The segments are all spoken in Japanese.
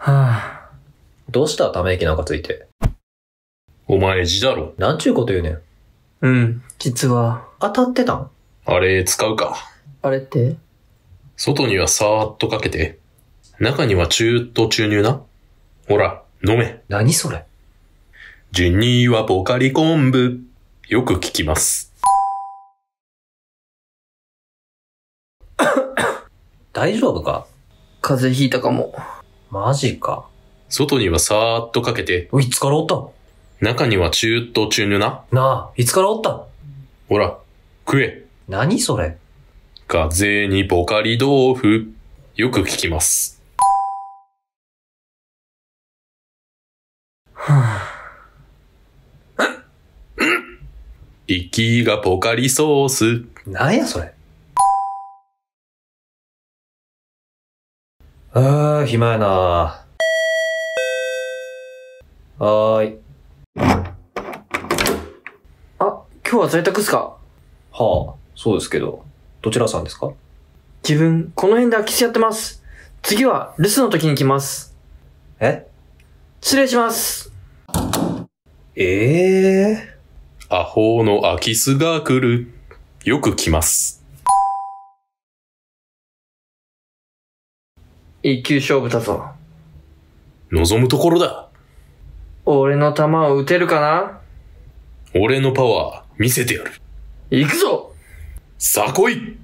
あ、どうしたため息なんかついて。お前字だろ。なんちゅうこと言うねん。うん、実は。当たってたんあれ使うか。あれって外にはさーっとかけて、中には中と注入な。ほら、飲め。何それジュニーはポカリ昆布。よく聞きます。大丈夫か風邪ひいたかも。マジか。外にはさーっとかけて、おいつからおった中には中っと中ぬな。なあ、いつからおったほら、食え。何それ風にポカリ豆腐。よく聞きます。はぁ、ん。息がポカリソース。なんやそれあー、暇やなはーい。あ、今日は在宅っすかはあ、そうですけど、どちらさんですか自分、この辺で空き巣やってます。次は留守の時に来ます。え失礼します。ええー。アホの空き巣が来る。よく来ます。一級勝負だぞ。望むところだ。俺の球を打てるかな俺のパワー見せてやる。行くぞさこい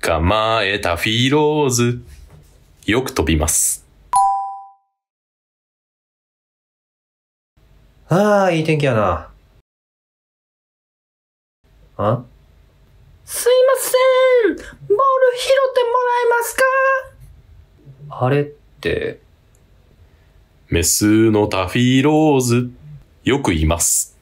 構えたフィローズ。よく飛びます。ああ、いい天気やな。あすいませんボール拾ってもらえますかあれって。メスのタフィーローズ、よくいます。